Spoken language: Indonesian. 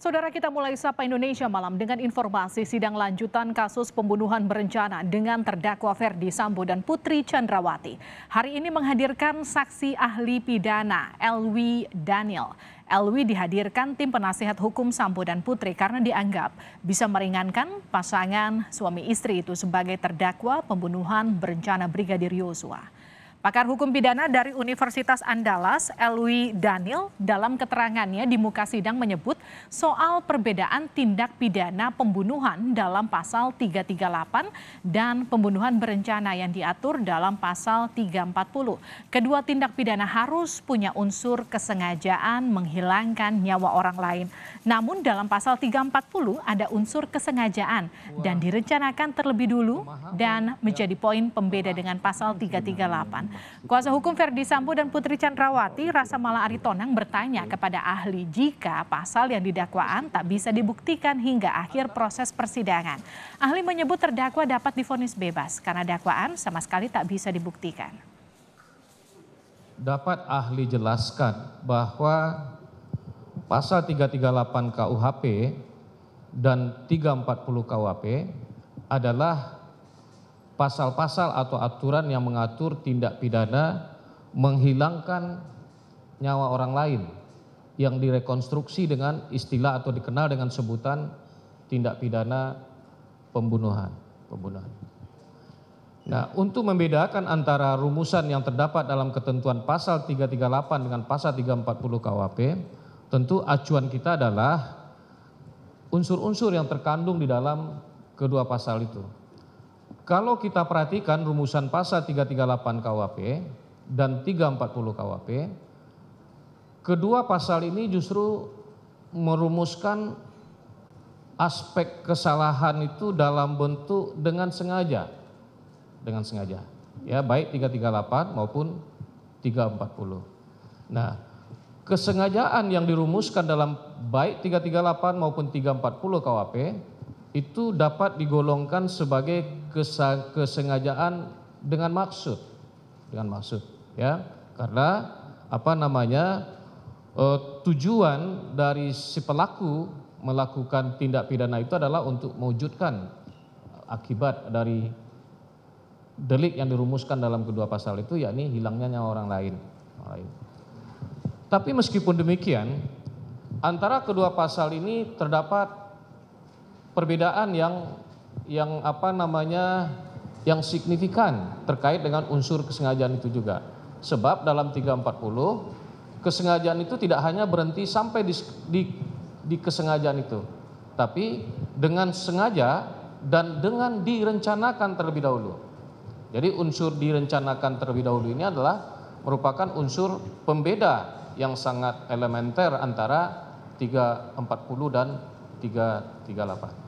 Saudara kita mulai Sapa Indonesia malam dengan informasi sidang lanjutan kasus pembunuhan berencana dengan terdakwa Ferdi Sambo dan Putri Chandrawati. Hari ini menghadirkan saksi ahli pidana Elwi Daniel. Elwi dihadirkan tim penasihat hukum Sambo dan Putri karena dianggap bisa meringankan pasangan suami istri itu sebagai terdakwa pembunuhan berencana Brigadir Yosua. Pakar hukum pidana dari Universitas Andalas, Elwi Daniel, dalam keterangannya di muka sidang menyebut soal perbedaan tindak pidana pembunuhan dalam pasal 338 dan pembunuhan berencana yang diatur dalam pasal 340. Kedua tindak pidana harus punya unsur kesengajaan menghilangkan nyawa orang lain. Namun dalam pasal 340 ada unsur kesengajaan dan direncanakan terlebih dulu dan ya. menjadi poin pembeda dengan pasal 338. Kuasa hukum Verdi Sambo dan Putri Chandrawati Rasa Mala Aritonang bertanya kepada ahli jika pasal yang didakwaan tak bisa dibuktikan hingga akhir proses persidangan. Ahli menyebut terdakwa dapat difonis bebas karena dakwaan sama sekali tak bisa dibuktikan. Dapat ahli jelaskan bahwa pasal 338 KUHP dan 340 KUHP adalah pasal-pasal atau aturan yang mengatur tindak pidana menghilangkan nyawa orang lain yang direkonstruksi dengan istilah atau dikenal dengan sebutan tindak pidana pembunuhan, pembunuhan. Nah, untuk membedakan antara rumusan yang terdapat dalam ketentuan pasal 338 dengan pasal 340 KUHP, tentu acuan kita adalah unsur-unsur yang terkandung di dalam kedua pasal itu. Kalau kita perhatikan rumusan pasal 338 KWP dan 340 KWP, kedua pasal ini justru merumuskan aspek kesalahan itu dalam bentuk dengan sengaja. Dengan sengaja. Ya, baik 338 maupun 340. Nah, kesengajaan yang dirumuskan dalam baik 338 maupun 340 KWP itu dapat digolongkan sebagai kesengajaan dengan maksud dengan maksud ya karena apa namanya uh, tujuan dari si pelaku melakukan tindak pidana itu adalah untuk mewujudkan akibat dari delik yang dirumuskan dalam kedua pasal itu yakni hilangnya nyawa Orang lain. Tapi meskipun demikian antara kedua pasal ini terdapat perbedaan yang yang apa namanya yang signifikan terkait dengan unsur kesengajaan itu juga. Sebab dalam 340 kesengajaan itu tidak hanya berhenti sampai di, di, di kesengajaan itu, tapi dengan sengaja dan dengan direncanakan terlebih dahulu. Jadi unsur direncanakan terlebih dahulu ini adalah merupakan unsur pembeda yang sangat elementer antara 340 dan 338.